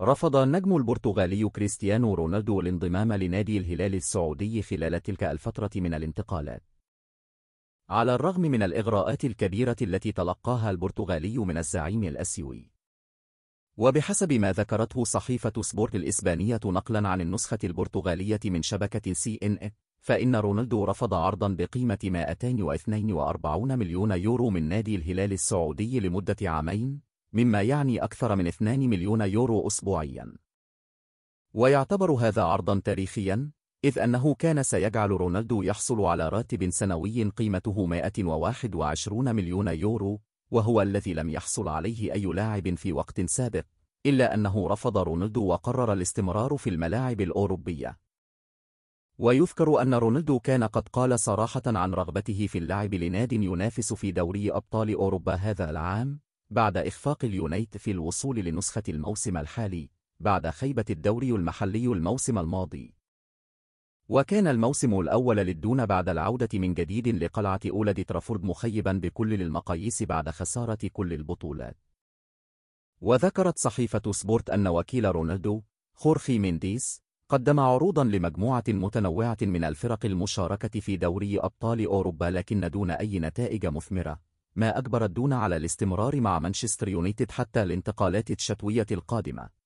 رفض النجم البرتغالي كريستيانو رونالدو الانضمام لنادي الهلال السعودي خلال تلك الفترة من الانتقالات. على الرغم من الإغراءات الكبيرة التي تلقاها البرتغالي من الزعيم الأسيوي. وبحسب ما ذكرته صحيفة سبورت الإسبانية نقلا عن النسخة البرتغالية من شبكة سي إن إيه فإن رونالدو رفض عرضا بقيمة 242 مليون يورو من نادي الهلال السعودي لمدة عامين مما يعني أكثر من 2 مليون يورو أسبوعيا ويعتبر هذا عرضا تاريخيا إذ أنه كان سيجعل رونالدو يحصل على راتب سنوي قيمته 121 مليون يورو وهو الذي لم يحصل عليه أي لاعب في وقت سابق إلا أنه رفض رونالدو وقرر الاستمرار في الملاعب الأوروبية ويذكر أن رونالدو كان قد قال صراحة عن رغبته في اللعب لناد ينافس في دوري أبطال أوروبا هذا العام بعد إخفاق اليونايت في الوصول لنسخة الموسم الحالي بعد خيبة الدوري المحلي الموسم الماضي وكان الموسم الأول للدون بعد العودة من جديد لقلعة أولى ديترافورد مخيبا بكل المقاييس بعد خسارة كل البطولات وذكرت صحيفة سبورت أن وكيل رونالدو خورخي مينديس قدم عروضا لمجموعة متنوعة من الفرق المشاركة في دوري أبطال أوروبا لكن دون أي نتائج مثمرة ما أجبر الدون على الاستمرار مع مانشستر يونايتد حتى الانتقالات الشتوية القادمة